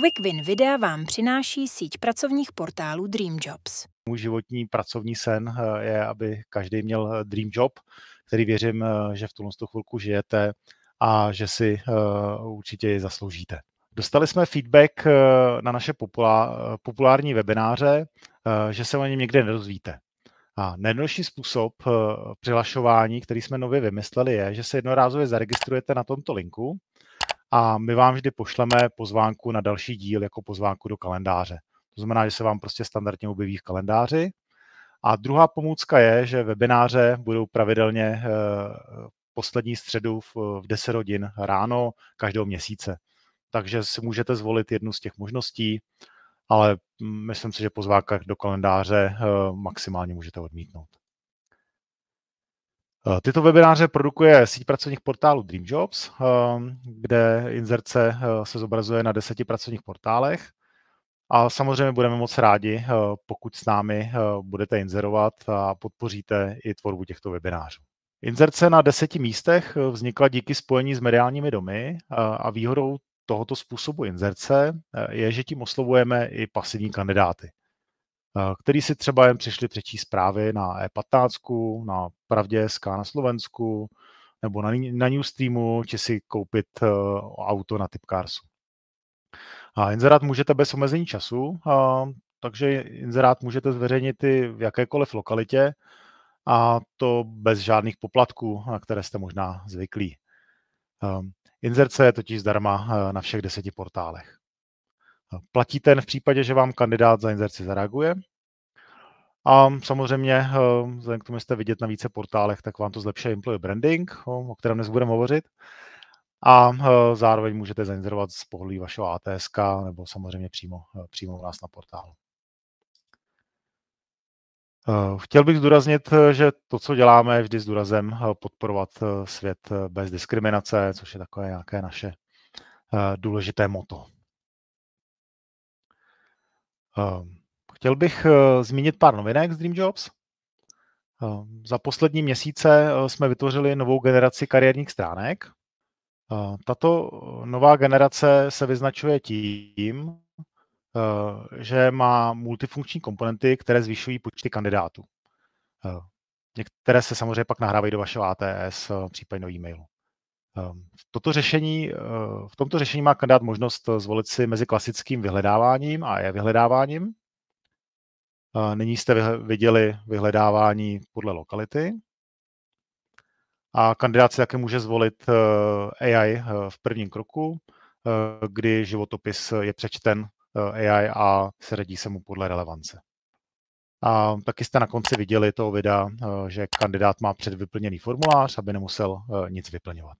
QuickWin Videa vám přináší síť pracovních portálů Dream Jobs. Můj životní pracovní sen eh, je, aby každý měl eh, Dream Job, který věřím, eh, že v tuhle chvilku žijete a že si určitě ji zasloužíte. Dostali jsme feedback na naše populární webináře, že se o něm někde nedozvíte. A nejjednodušší způsob přihlašování, který jsme nově vymysleli, je, že se jednorázově zaregistrujete na tomto linku a my vám vždy pošleme pozvánku na další díl jako pozvánku do kalendáře. To znamená, že se vám prostě standardně objeví v kalendáři. A druhá pomůcka je, že webináře budou pravidelně eh, poslední středu v 10 hodin ráno každého měsíce. Takže si můžete zvolit jednu z těch možností, ale mm, myslím si, že pozvánka do kalendáře eh, maximálně můžete odmítnout. Eh, tyto webináře produkuje síť pracovních portálů DreamJobs, ehm, kde inzerce eh, se zobrazuje na deseti pracovních portálech. A samozřejmě budeme moc rádi, eh, pokud s námi budete inzerovat a podpoříte i tvorbu těchto webinářů. Inzerce na deseti místech vznikla díky spojení s mediálními domy a výhodou tohoto způsobu inzerce je, že tím oslovujeme i pasivní kandidáty. Eh, který si třeba jen přišli přečíst zprávy na E15, na Pravdě SK na Slovensku nebo na, na Newstreamu, či si koupit eh, auto na Tipcarsu. A inzerát můžete bez omezení času, a, takže inzerát můžete zveřejnit i v jakékoliv lokalitě a to bez žádných poplatků, na které jste možná zvyklí. Eh, inzerce je totiž zdarma na všech deseti portálech platí ten v případě, že vám kandidát za inzerci zareaguje. A samozřejmě, eh, vzhledem k tomu, jste vidět na více portálech, tak vám to zlepšuje employee branding, eh, o kterém dnes budeme hovořit. A eh, zároveň můžete zainzerovat z pohlí vašeho ATS nebo samozřejmě přímo, přímo u nás na portálu. Chtěl bych zdůraznit, že to, co děláme, je vždy s důrazem podporovat svět bez diskriminace, což je takové nějaké naše důležité moto. Ehm, chtěl bych eh, zmínit pár novinek z Dream Jobs. Ehm, za poslední měsíce eh, jsme vytvořili novou generaci kariérních stránek. Ehm, tato eh, nová generace se vyznačuje tím, že má multifunkční komponenty, které zvyšují počty kandidátů. Některé se samozřejmě pak nahrávají do vašeho ATS, případně do e-mailu. Ehm, toto řešení, eh, v tomto řešení má kandidát možnost eh, zvolit si mezi klasickým vyhledáváním a e-vyhledáváním. Eh, nyní jste viděli vyhledávání podle lokality. A kandidát si také může zvolit AI v prvním kroku, kdy životopis je přečten AI a seradí se mu podle relevance. A taky jste na konci viděli toho videa, že kandidát má předvyplněný formulář, aby nemusel nic vyplňovat.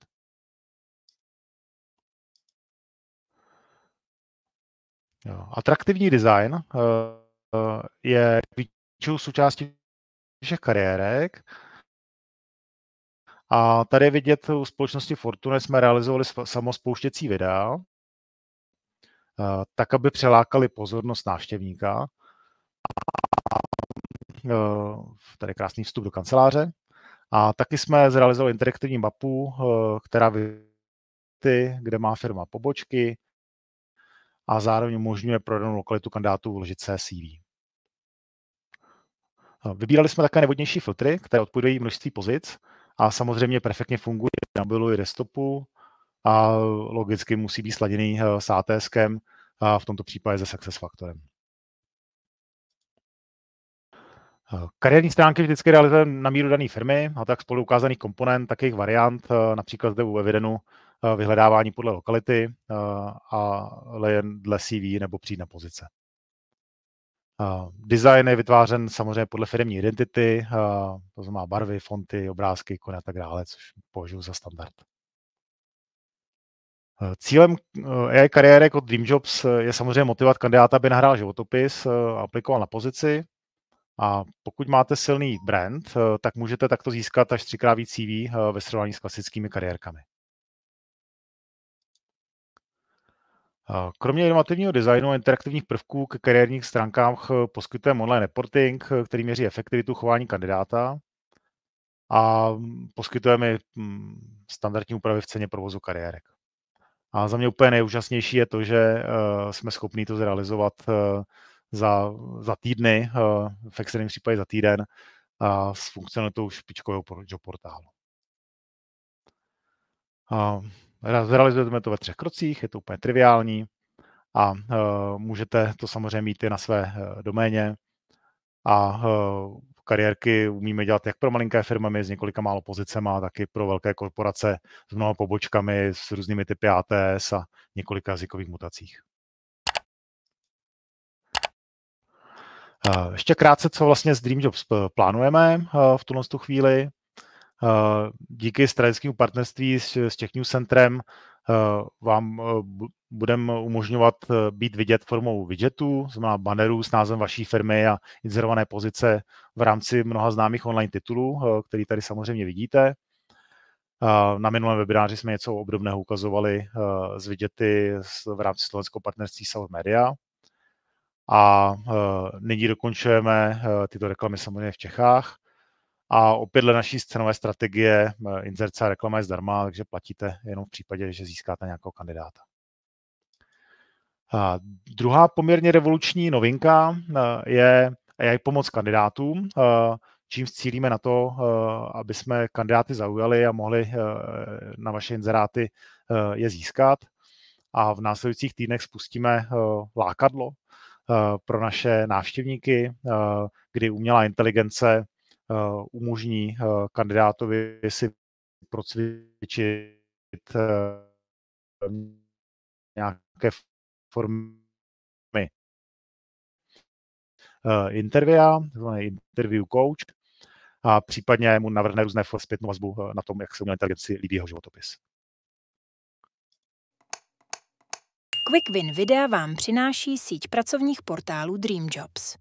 Atraktivní design eh, eh, je klíčovou součástí všech kariérek. A tady vidět u společnosti Fortune jsme realizovali samospouštěcí videa, eh, tak, aby přelákali pozornost návštěvníka. Tady krásný vstup do kanceláře. A taky jsme zrealizovali interaktivní mapu, která vy, kde má firma pobočky, a zároveň umožňuje pro danou lokalitu kandidátu uložit CV. Vybírali jsme také nejvodnější filtry, které odpovídají množství pozic a samozřejmě perfektně fungují na mobilu i desktopu a logicky musí být sladěný eh, s ATSkem, a v tomto případě se success faktorem. Eh, kariérní stránky vždycky realizujeme na míru dané firmy a tak spolu ukázaný komponent, tak jejich variant, eh, například zde u Evidenu, Eh, vyhledávání podle lokality, eh, ale jen dle CV nebo přijít na pozice. Eh, design je vytvářen samozřejmě podle firmní identity, to znamená barvy, fonty, obrázky, ikony a tak dále, což považuji za standard. Cílem AI kariéry jako Dream Jobs je samozřejmě motivovat kandidáta, aby nahrál životopis a aplikoval na pozici. A pokud máte silný brand, tak můžete takto získat až třikrát víc CV ve srovnání s klasickými kariérkami. Kromě inovativního designu a interaktivních prvků k kariérních stránkách eh, poskytujeme online reporting, eh, který měří efektivitu chování kandidáta a mm, poskytujeme mm, standardní úpravy v ceně provozu kariérek. A za mě úplně nejúžasnější je to, že eh, jsme schopni to zrealizovat za, za týdny, v extrémním případě za týden, a s funkcionalitou špičkového job portálu. Zrealizujeme to ve třech krocích, je to úplně triviální a eh, můžete to samozřejmě mít i na své eh, doméně a eh, kariérky umíme dělat jak pro malinké firmy s několika málo pozicema, tak i pro velké korporace s mnoha pobočkami, s různými typy ATS a několika jazykových mutacích. Ještě krátce, co vlastně s Dream Jobs plánujeme v tuhle tu chvíli. Eh, díky strategickému partnerství s Czech News Centrem eh, vám eh, budeme umožňovat být vidět formou widgetů, znamená bannerů s názvem vaší firmy a inzerované pozice v rámci mnoha známých online titulů, který tady samozřejmě vidíte. Na minulém webináři jsme něco obdobného ukazovali z widgety v rámci slovenského partnerství South Media. A nyní dokončujeme tyto reklamy samozřejmě v Čechách a opět dle naší cenové strategie eh, inzerce a reklama je zdarma, takže platíte jenom v případě, že získáte nějakého kandidáta. A druhá poměrně revoluční novinka eh, je AI pomoc kandidátům, eh, čím cílíme na to, aby jsme kandidáty zaujali a mohli na vaše inzeráty je získat. A v následujících týdnech spustíme lákadlo pro naše návštěvníky, kdy umělá inteligence Eh, umožní eh, kandidátovi si procvičit eh, nějaké formy intervia, interview coach, a případně mu navrhne různé zpětnou vazbu na tom, jak se umělé inteligenci líbí jeho životopis. Quick Win videa vám přináší síť pracovních portálů Dream Jobs.